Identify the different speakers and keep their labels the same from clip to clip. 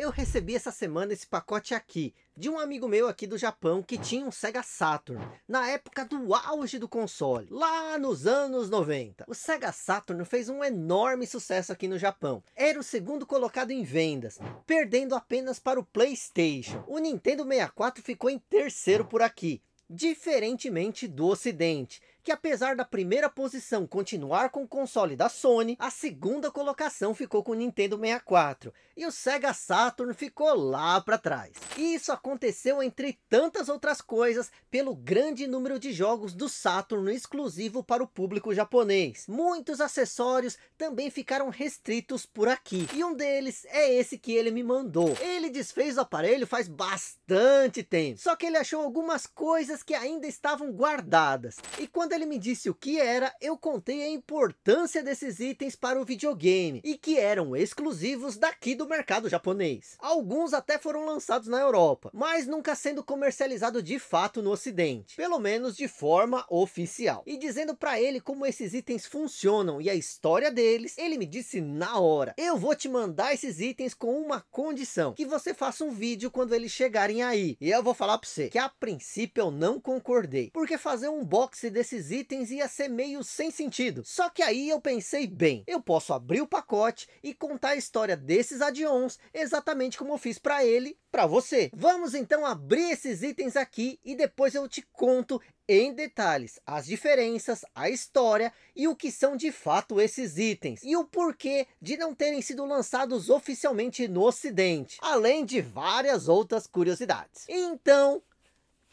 Speaker 1: Eu recebi essa semana esse pacote aqui, de um amigo meu aqui do Japão que tinha um Sega Saturn, na época do auge do console, lá nos anos 90. O Sega Saturn fez um enorme sucesso aqui no Japão. Era o segundo colocado em vendas, perdendo apenas para o Playstation. O Nintendo 64 ficou em terceiro por aqui, diferentemente do ocidente que apesar da primeira posição continuar com o console da Sony, a segunda colocação ficou com o Nintendo 64, e o Sega Saturn ficou lá para trás. E isso aconteceu entre tantas outras coisas, pelo grande número de jogos do Saturn exclusivo para o público japonês. Muitos acessórios também ficaram restritos por aqui, e um deles é esse que ele me mandou. Ele desfez o aparelho faz bastante tempo, só que ele achou algumas coisas que ainda estavam guardadas, e quando quando ele me disse o que era, eu contei a importância desses itens para o videogame e que eram exclusivos daqui do mercado japonês. Alguns até foram lançados na Europa, mas nunca sendo comercializado de fato no ocidente, pelo menos de forma oficial. E dizendo para ele como esses itens funcionam e a história deles, ele me disse na hora, eu vou te mandar esses itens com uma condição, que você faça um vídeo quando eles chegarem aí. E eu vou falar para você, que a princípio eu não concordei, porque fazer um boxe desses esses itens ia ser meio sem sentido. Só que aí eu pensei, bem, eu posso abrir o pacote e contar a história desses add-ons exatamente como eu fiz para ele, para você. Vamos então abrir esses itens aqui e depois eu te conto em detalhes as diferenças, a história e o que são de fato esses itens e o porquê de não terem sido lançados oficialmente no ocidente, além de várias outras curiosidades. Então,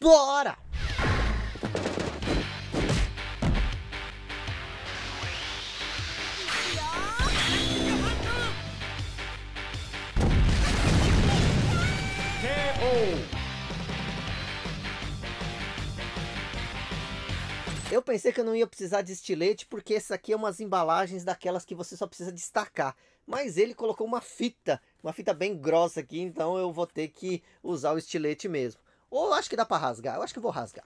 Speaker 1: bora! Eu pensei que eu não ia precisar de estilete, porque essa aqui é umas embalagens daquelas que você só precisa destacar. Mas ele colocou uma fita, uma fita bem grossa aqui, então eu vou ter que usar o estilete mesmo. Ou acho que dá para rasgar, eu acho que vou rasgar.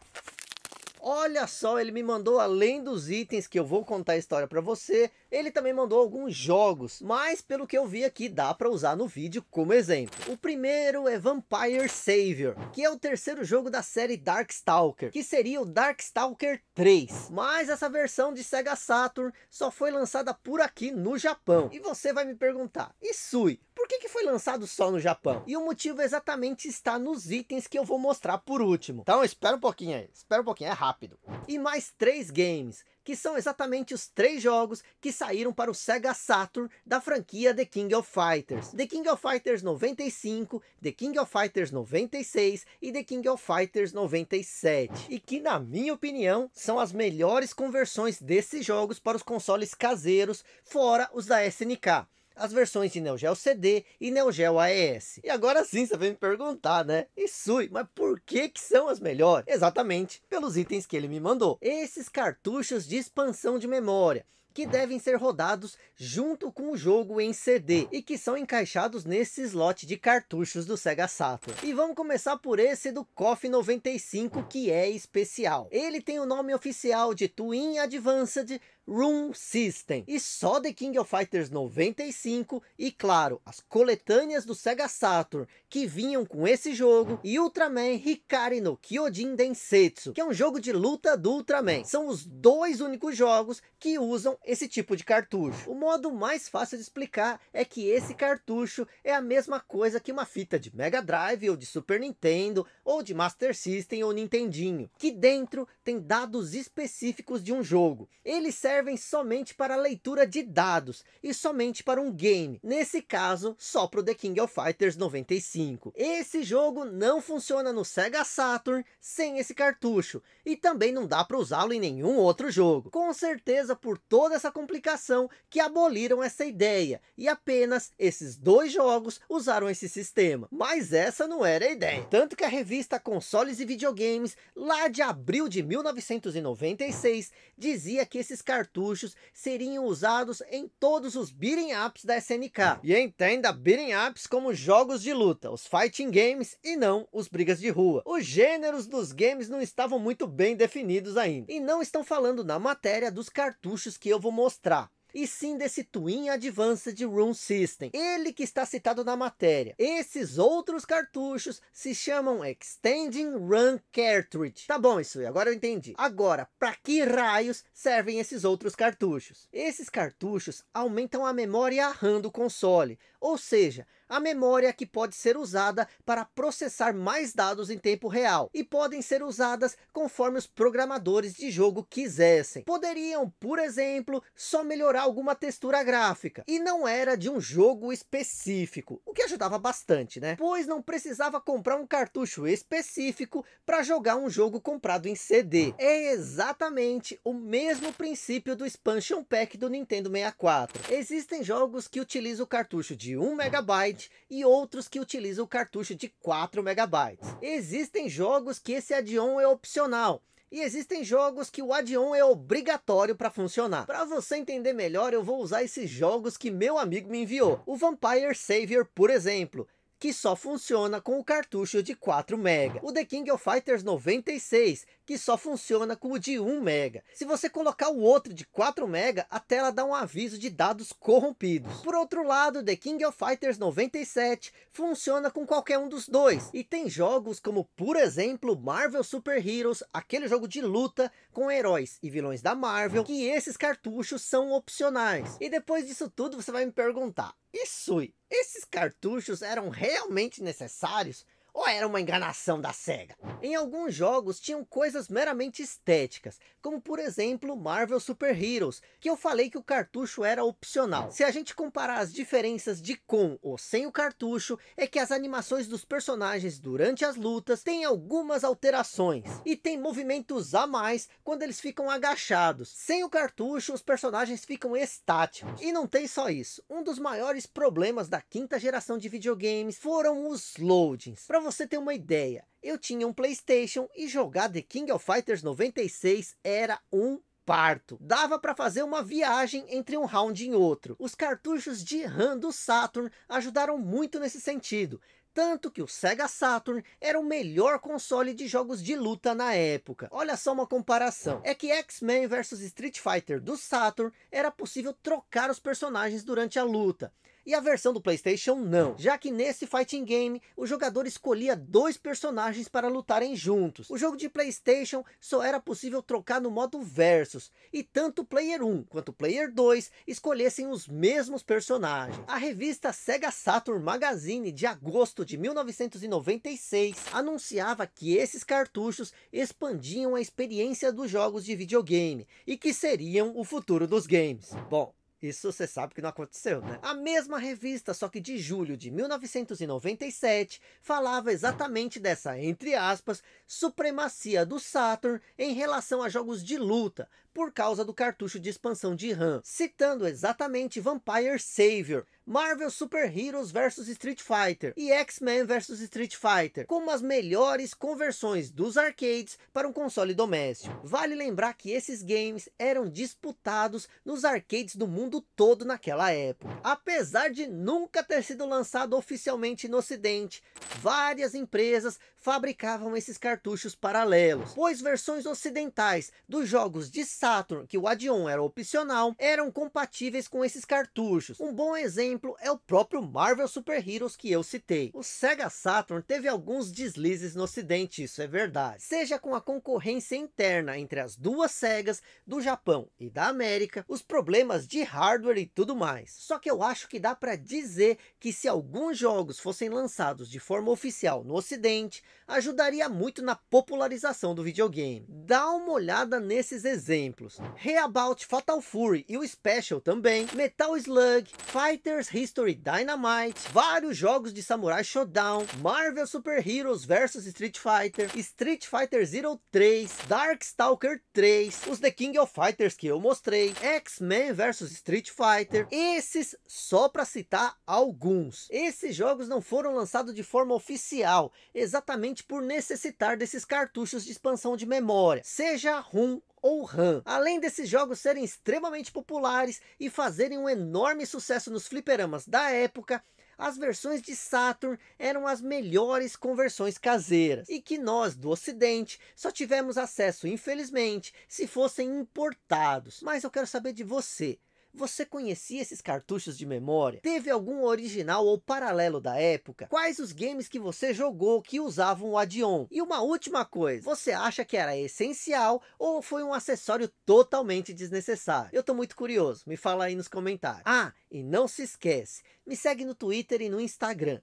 Speaker 1: Olha só, ele me mandou além dos itens que eu vou contar a história para você, ele também mandou alguns jogos, mas pelo que eu vi aqui dá para usar no vídeo como exemplo. O primeiro é Vampire Savior, que é o terceiro jogo da série Darkstalker, que seria o Darkstalker 3. Mas essa versão de Sega Saturn só foi lançada por aqui no Japão. E você vai me perguntar, e Sui, por que, que foi lançado só no Japão? E o motivo exatamente está nos itens que eu vou mostrar por último. Então espera um pouquinho aí, espera um pouquinho, é rápido. E mais três games que são exatamente os três jogos que saíram para o Sega Saturn da franquia The King of Fighters. The King of Fighters 95, The King of Fighters 96 e The King of Fighters 97. E que, na minha opinião, são as melhores conversões desses jogos para os consoles caseiros, fora os da SNK as versões de Neo Geo CD e Neo Geo AES. E agora sim você vai me perguntar, né? E Sui, mas por que que são as melhores? Exatamente, pelos itens que ele me mandou. Esses cartuchos de expansão de memória que devem ser rodados junto com o jogo em CD e que são encaixados nesse slot de cartuchos do Sega Saturn. E vamos começar por esse do KOF 95 que é especial. Ele tem o nome oficial de Twin Advanced Room System e só The King of Fighters 95 e claro as coletâneas do Sega Saturn que vinham com esse jogo e Ultraman Hikari no Kyojin Densetsu que é um jogo de luta do Ultraman são os dois únicos jogos que usam esse tipo de cartucho. O modo mais fácil de explicar é que esse cartucho é a mesma coisa que uma fita de Mega Drive ou de Super Nintendo ou de Master System ou Nintendinho, que dentro tem dados específicos de um jogo. Eles servem somente para leitura de dados e somente para um game, nesse caso só para o The King of Fighters 95. Esse jogo não funciona no Sega Saturn sem esse cartucho e também não dá para usá-lo em nenhum outro jogo. Com certeza por toda toda essa complicação que aboliram essa ideia e apenas esses dois jogos usaram esse sistema. Mas essa não era a ideia. Tanto que a revista Consoles e Videogames, lá de abril de 1996, dizia que esses cartuchos seriam usados em todos os beating ups da SNK. E entenda beating ups como jogos de luta, os fighting games e não os brigas de rua. Os gêneros dos games não estavam muito bem definidos ainda. E não estão falando na matéria dos cartuchos que eu vou mostrar e sim desse Twin Advanced Room System, ele que está citado na matéria. Esses outros cartuchos se chamam Extending Run Cartridge. Tá bom isso, agora eu entendi. Agora, para que raios servem esses outros cartuchos? Esses cartuchos aumentam a memória RAM do console, ou seja, a memória que pode ser usada para processar mais dados em tempo real e podem ser usadas conforme os programadores de jogo quisessem. Poderiam, por exemplo, só melhorar alguma textura gráfica e não era de um jogo específico, o que ajudava bastante, né? Pois não precisava comprar um cartucho específico para jogar um jogo comprado em CD. É exatamente o mesmo princípio do expansion pack do Nintendo 64. Existem jogos que utilizam o cartucho de de 1 MB e outros que utilizam o cartucho de 4 MB. Existem jogos que esse add-on é opcional, e existem jogos que o add-on é obrigatório para funcionar. Para você entender melhor, eu vou usar esses jogos que meu amigo me enviou. O Vampire Savior, por exemplo que só funciona com o cartucho de 4 MB. O The King of Fighters 96, que só funciona com o de 1 MB. Se você colocar o outro de 4 MB, a tela dá um aviso de dados corrompidos. Por outro lado, The King of Fighters 97 funciona com qualquer um dos dois. E tem jogos como, por exemplo, Marvel Super Heroes, aquele jogo de luta com heróis e vilões da Marvel, que esses cartuchos são opcionais. E depois disso tudo, você vai me perguntar, isso, esses cartuchos eram realmente necessários ou era uma enganação da SEGA? Em alguns jogos tinham coisas meramente estéticas, como por exemplo Marvel Super Heroes, que eu falei que o cartucho era opcional. Se a gente comparar as diferenças de com ou sem o cartucho, é que as animações dos personagens durante as lutas têm algumas alterações, e tem movimentos a mais quando eles ficam agachados. Sem o cartucho, os personagens ficam estáticos. E não tem só isso, um dos maiores problemas da quinta geração de videogames foram os loadings. Pra você ter uma ideia, eu tinha um PlayStation e jogar The King of Fighters 96 era um parto. Dava para fazer uma viagem entre um round e outro. Os cartuchos de RAM do Saturn ajudaram muito nesse sentido. Tanto que o Sega Saturn era o melhor console de jogos de luta na época. Olha só uma comparação. É que X-Men vs Street Fighter do Saturn era possível trocar os personagens durante a luta. E a versão do PlayStation não, já que nesse fighting game o jogador escolhia dois personagens para lutarem juntos. O jogo de PlayStation só era possível trocar no modo versus, e tanto o player 1 quanto o player 2 escolhessem os mesmos personagens. A revista Sega Saturn Magazine de agosto de 1996 anunciava que esses cartuchos expandiam a experiência dos jogos de videogame e que seriam o futuro dos games. Bom, isso você sabe que não aconteceu, né? A mesma revista, só que de julho de 1997, falava exatamente dessa, entre aspas, supremacia do Saturn em relação a jogos de luta, por causa do cartucho de expansão de RAM, citando exatamente Vampire Savior, Marvel Super Heroes vs Street Fighter e X-Men vs Street Fighter, como as melhores conversões dos arcades para um console doméstico. Vale lembrar que esses games eram disputados nos arcades do mundo todo naquela época. Apesar de nunca ter sido lançado oficialmente no ocidente, várias empresas fabricavam esses cartuchos paralelos, pois versões ocidentais dos jogos de Saturn, que o Adion era opcional, eram compatíveis com esses cartuchos. Um bom exemplo exemplo é o próprio Marvel Super Heroes que eu citei. O Sega Saturn teve alguns deslizes no ocidente, isso é verdade. Seja com a concorrência interna entre as duas Segas, do Japão e da América, os problemas de hardware e tudo mais. Só que eu acho que dá para dizer que se alguns jogos fossem lançados de forma oficial no ocidente, ajudaria muito na popularização do videogame. Dá uma olhada nesses exemplos. Reabout Fatal Fury e o Special também, Metal Slug, Fighter Wars History Dynamite, vários jogos de Samurai Showdown, Marvel Super Heroes vs Street Fighter, Street Fighter Zero 3, Darkstalker 3, os The King of Fighters que eu mostrei, X-Men vs Street Fighter, esses só para citar alguns. Esses jogos não foram lançados de forma oficial, exatamente por necessitar desses cartuchos de expansão de memória, seja ROM ou RAM. Além desses jogos serem extremamente populares e fazerem um enorme sucesso nos fliperamas da época, as versões de Saturn eram as melhores conversões caseiras e que nós do ocidente só tivemos acesso infelizmente se fossem importados mas eu quero saber de você você conhecia esses cartuchos de memória? Teve algum original ou paralelo da época? Quais os games que você jogou que usavam o add-on? E uma última coisa, você acha que era essencial ou foi um acessório totalmente desnecessário? Eu tô muito curioso, me fala aí nos comentários. Ah, e não se esquece, me segue no Twitter e no Instagram